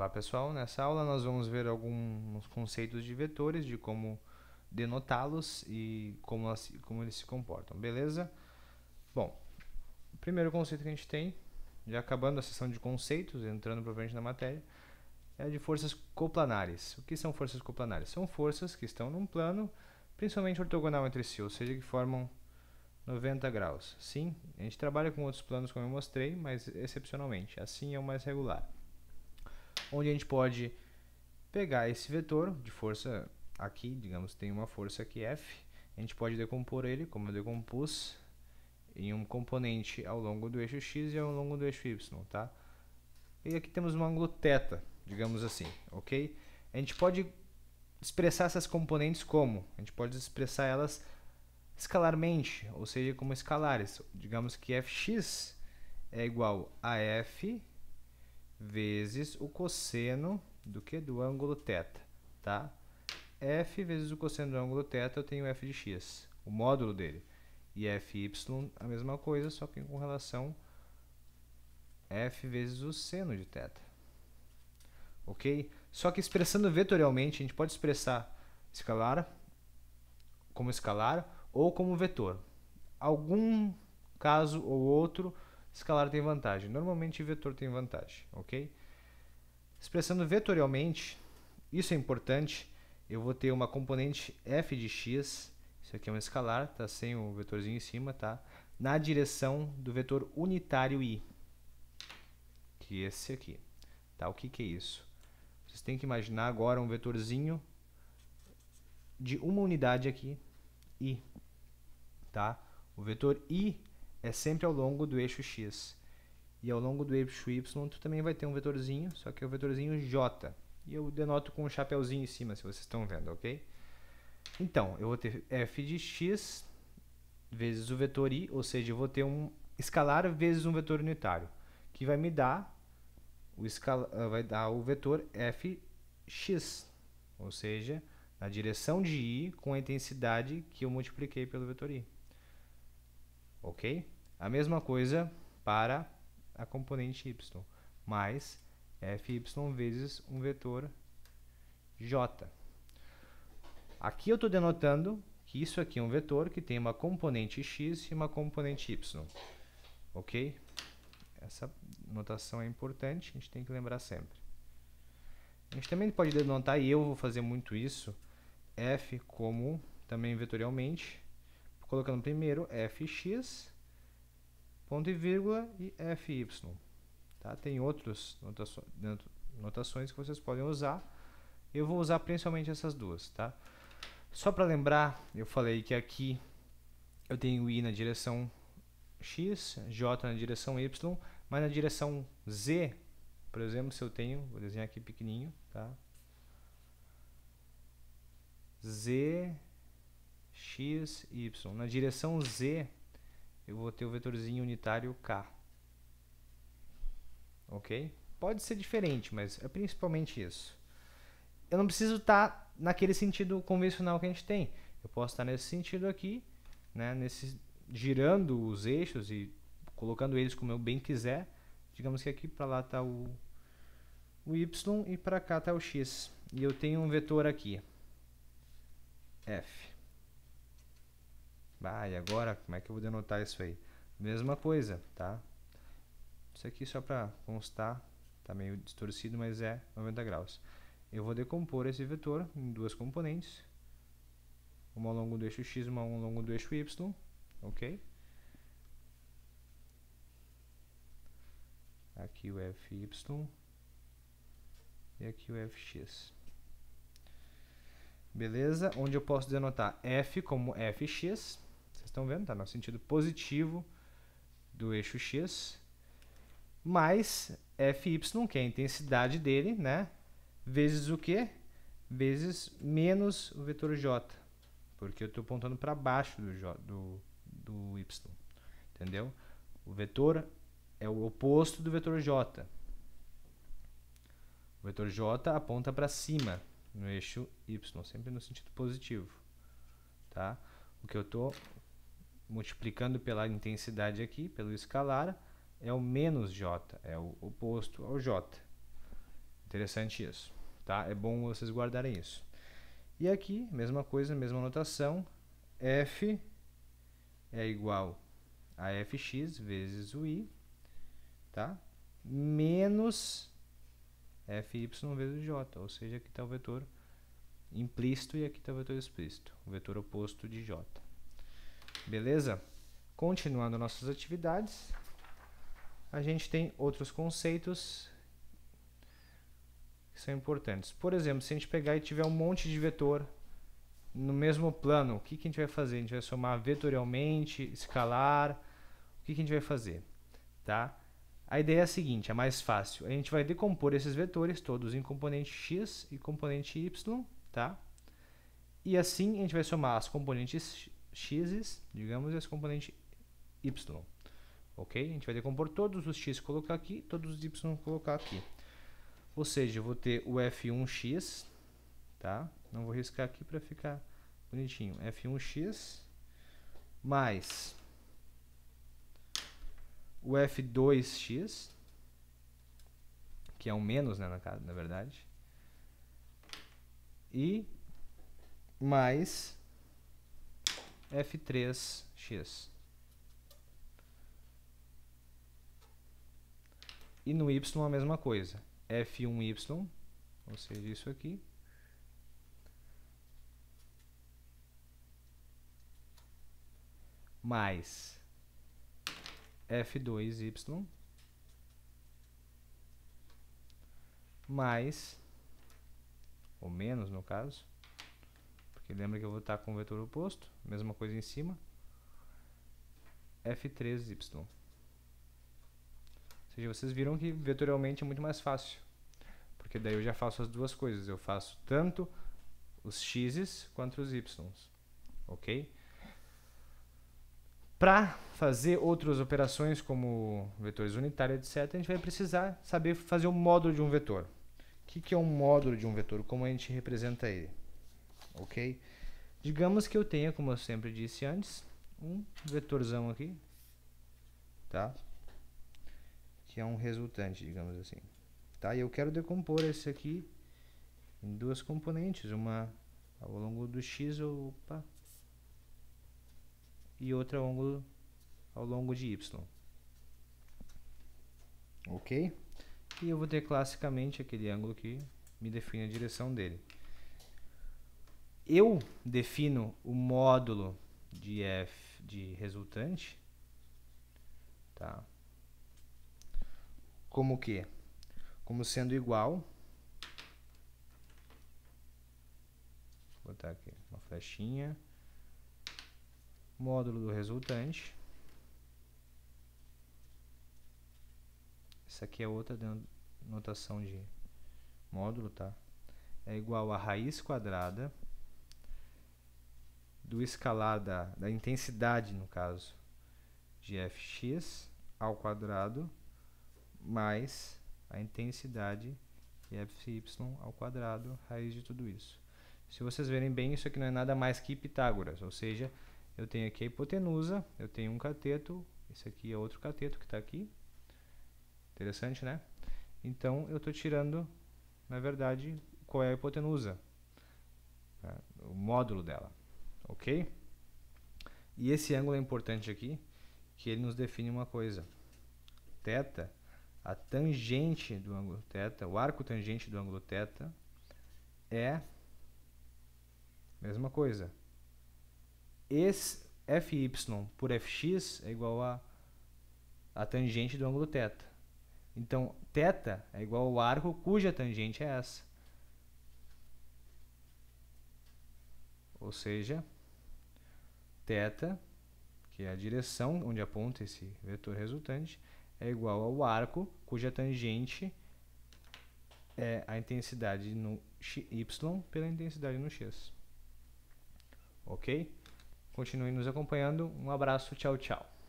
Olá pessoal, nessa aula nós vamos ver alguns conceitos de vetores, de como denotá-los e como, elas, como, eles se comportam, beleza? Bom, o primeiro conceito que a gente tem, já acabando a sessão de conceitos, entrando provavelmente na matéria, é de forças coplanares. O que são forças coplanares? São forças que estão num plano principalmente ortogonal entre si, ou seja, que formam 90 graus. Sim, a gente trabalha com outros planos como eu mostrei, mas excepcionalmente, assim é o mais regular onde a gente pode pegar esse vetor de força aqui, digamos, tem uma força aqui F, a gente pode decompor ele, como eu decompus, em um componente ao longo do eixo X e ao longo do eixo Y, tá? E aqui temos um ângulo θ, digamos assim, ok? A gente pode expressar essas componentes como? A gente pode expressar elas escalarmente, ou seja, como escalares. Digamos que fx é igual a f vezes o cosseno do que? Do ângulo θ, tá? f vezes o cosseno do ângulo θ eu tenho f de x, o módulo dele. E fy a mesma coisa, só que com relação f vezes o seno de θ. Ok? Só que expressando vetorialmente, a gente pode expressar escalar como escalar ou como vetor. Algum caso ou outro Escalar tem vantagem. Normalmente vetor tem vantagem, ok? Expressando vetorialmente, isso é importante, eu vou ter uma componente f de x, isso aqui é um escalar, tá sem o vetorzinho em cima, tá? Na direção do vetor unitário i, que é esse aqui, tá? O que que é isso? Vocês têm que imaginar agora um vetorzinho de uma unidade aqui, i, tá? O vetor i é sempre ao longo do eixo x. E ao longo do eixo y, tu também vai ter um vetorzinho, só que é o vetorzinho j. E eu denoto com um chapéuzinho em cima, se vocês estão vendo, ok? Então, eu vou ter f de x vezes o vetor i, ou seja, eu vou ter um escalar vezes um vetor unitário, que vai me dar o, escala, ah, vai dar o vetor fx, ou seja, na direção de i com a intensidade que eu multipliquei pelo vetor i ok? A mesma coisa para a componente y, mais fy vezes um vetor j. Aqui eu estou denotando que isso aqui é um vetor que tem uma componente x e uma componente y, ok? Essa notação é importante, a gente tem que lembrar sempre. A gente também pode denotar, e eu vou fazer muito isso, f como também vetorialmente, colocando primeiro fx, ponto e vírgula e fy. Tá? Tem outras notaço notações que vocês podem usar. Eu vou usar principalmente essas duas. Tá? Só para lembrar, eu falei que aqui eu tenho i na direção x, j na direção y, mas na direção z, por exemplo, se eu tenho, vou desenhar aqui pequenininho, tá? z x, y. Na direção z, eu vou ter o vetorzinho unitário k. Ok? Pode ser diferente, mas é principalmente isso. Eu não preciso estar tá naquele sentido convencional que a gente tem. Eu posso estar tá nesse sentido aqui, né? nesse, girando os eixos e colocando eles como eu bem quiser. Digamos que aqui para lá está o, o y e para cá está o x. E eu tenho um vetor aqui, f. Bah, e agora como é que eu vou denotar isso aí? Mesma coisa, tá? Isso aqui só para constar, tá meio distorcido, mas é 90 graus. Eu vou decompor esse vetor em duas componentes, uma ao longo do eixo x, uma ao longo do eixo y, ok? Aqui o fy e aqui o fx. Beleza? Onde eu posso denotar f como fx, vocês estão vendo? Está no sentido positivo do eixo X. Mais Fy, que é a intensidade dele, né? Vezes o quê? Vezes menos o vetor J. Porque eu estou apontando para baixo do, J, do, do Y. Entendeu? O vetor é o oposto do vetor J. O vetor J aponta para cima no eixo Y, sempre no sentido positivo. Tá? O que eu estou multiplicando pela intensidade aqui, pelo escalar, é o menos J, é o oposto ao J. Interessante isso, tá? É bom vocês guardarem isso. E aqui, mesma coisa, mesma notação, F é igual a Fx vezes o I, tá? Menos Fy vezes o J, ou seja, aqui está o vetor implícito e aqui está o vetor explícito, o vetor oposto de J. Beleza? Continuando nossas atividades, a gente tem outros conceitos que são importantes. Por exemplo, se a gente pegar e tiver um monte de vetor no mesmo plano, o que, que a gente vai fazer? A gente vai somar vetorialmente, escalar, o que, que a gente vai fazer? Tá? A ideia é a seguinte, é mais fácil. A gente vai decompor esses vetores todos em componente x e componente y, tá? E assim a gente vai somar as componentes x's, digamos, e esse componente y. Ok? A gente vai decompor todos os x colocar aqui, todos os y colocar aqui. Ou seja, eu vou ter o f1x, tá? Não vou riscar aqui para ficar bonitinho. f1x mais o f2x, que é um menos, né, na verdade, e mais F3x. E no y a mesma coisa. F1y, ou seja, isso aqui. Mais F2y mais, ou menos no caso, lembra que eu vou estar com o vetor oposto, mesma coisa em cima, F3Y. Ou seja, vocês viram que vetorialmente é muito mais fácil, porque daí eu já faço as duas coisas, eu faço tanto os x's quanto os y's, ok? Para fazer outras operações como vetores unitários, etc., a gente vai precisar saber fazer o módulo de um vetor. O que, que é um módulo de um vetor? Como a gente representa ele? ok? Digamos que eu tenha, como eu sempre disse antes, um vetorzão aqui, tá? Que é um resultante, digamos assim. Tá? E eu quero decompor esse aqui em duas componentes, uma ao longo do x opa, e outra ao longo, ao longo de y. Ok? E eu vou ter classicamente aquele ângulo que me define a direção dele eu defino o módulo de f de resultante tá? como que? Como sendo igual vou botar aqui uma flechinha módulo do resultante isso aqui é outra notação de módulo tá? é igual a raiz quadrada do escalar da, da intensidade, no caso, de fx ao quadrado mais a intensidade de fy ao quadrado, raiz de tudo isso. Se vocês verem bem, isso aqui não é nada mais que Pitágoras, ou seja, eu tenho aqui a hipotenusa, eu tenho um cateto, esse aqui é outro cateto que está aqui. Interessante, né? Então, eu estou tirando, na verdade, qual é a hipotenusa, tá? o módulo dela ok? E esse ângulo é importante aqui, que ele nos define uma coisa. Teta, a tangente do ângulo teta, o arco tangente do ângulo teta é mesma coisa. Esse FY por FX é igual a, a tangente do ângulo teta. Então, teta é igual ao arco cuja tangente é essa. Ou seja, θ, que é a direção onde aponta esse vetor resultante, é igual ao arco cuja tangente é a intensidade no y pela intensidade no x. Ok? Continue nos acompanhando. Um abraço, tchau, tchau.